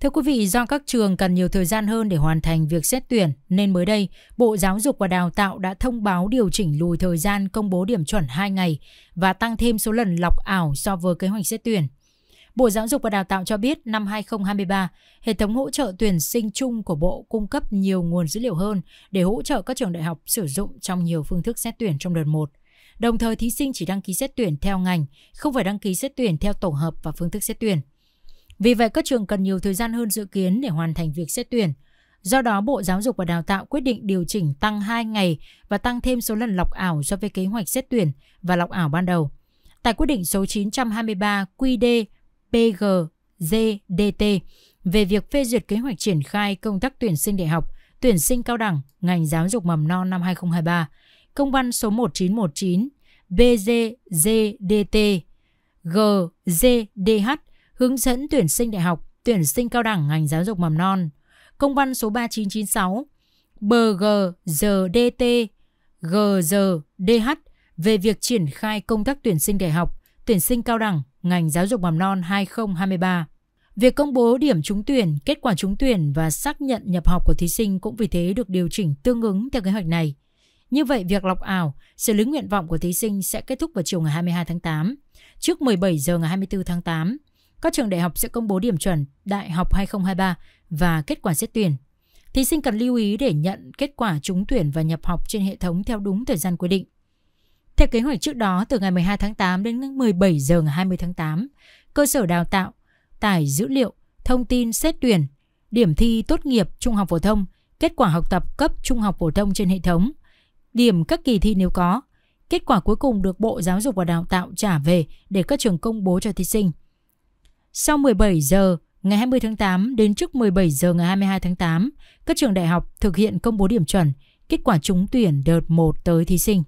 Thưa quý vị, do các trường cần nhiều thời gian hơn để hoàn thành việc xét tuyển, nên mới đây, Bộ Giáo dục và Đào tạo đã thông báo điều chỉnh lùi thời gian công bố điểm chuẩn 2 ngày và tăng thêm số lần lọc ảo so với kế hoạch xét tuyển. Bộ Giáo dục và Đào tạo cho biết năm 2023, hệ thống hỗ trợ tuyển sinh chung của Bộ cung cấp nhiều nguồn dữ liệu hơn để hỗ trợ các trường đại học sử dụng trong nhiều phương thức xét tuyển trong đợt 1. Đồng thời, thí sinh chỉ đăng ký xét tuyển theo ngành, không phải đăng ký xét tuyển theo tổ hợp và phương thức xét tuyển. Vì vậy các trường cần nhiều thời gian hơn dự kiến để hoàn thành việc xét tuyển. Do đó, Bộ Giáo dục và Đào tạo quyết định điều chỉnh tăng 2 ngày và tăng thêm số lần lọc ảo so với kế hoạch xét tuyển và lọc ảo ban đầu. Tại quyết định số 923 QD PGZDT về việc phê duyệt kế hoạch triển khai công tác tuyển sinh đại học, tuyển sinh cao đẳng, ngành giáo dục mầm non năm 2023, công văn số 1919 bzzdt GZDH hướng dẫn tuyển sinh đại học, tuyển sinh cao đẳng ngành giáo dục mầm non. Công văn số 3996 BGGDT GGDH về việc triển khai công tác tuyển sinh đại học, tuyển sinh cao đẳng ngành giáo dục mầm non 2023. Việc công bố điểm trúng tuyển, kết quả trúng tuyển và xác nhận nhập học của thí sinh cũng vì thế được điều chỉnh tương ứng theo kế hoạch này. Như vậy, việc lọc ảo, xử lý nguyện vọng của thí sinh sẽ kết thúc vào chiều ngày 22 tháng 8, trước 17 giờ ngày 24 tháng 8 các trường đại học sẽ công bố điểm chuẩn đại học 2023 và kết quả xét tuyển. Thí sinh cần lưu ý để nhận kết quả trúng tuyển và nhập học trên hệ thống theo đúng thời gian quy định. Theo kế hoạch trước đó, từ ngày 12 tháng 8 đến 17 giờ ngày 20 tháng 8, cơ sở đào tạo, tải dữ liệu, thông tin xét tuyển, điểm thi tốt nghiệp trung học phổ thông, kết quả học tập cấp trung học phổ thông trên hệ thống, điểm các kỳ thi nếu có, kết quả cuối cùng được Bộ Giáo dục và Đào tạo trả về để các trường công bố cho thí sinh. Sau 17 giờ ngày 20 tháng 8 đến trước 17 giờ ngày 22 tháng 8, các trường đại học thực hiện công bố điểm chuẩn, kết quả trúng tuyển đợt 1 tới thí sinh.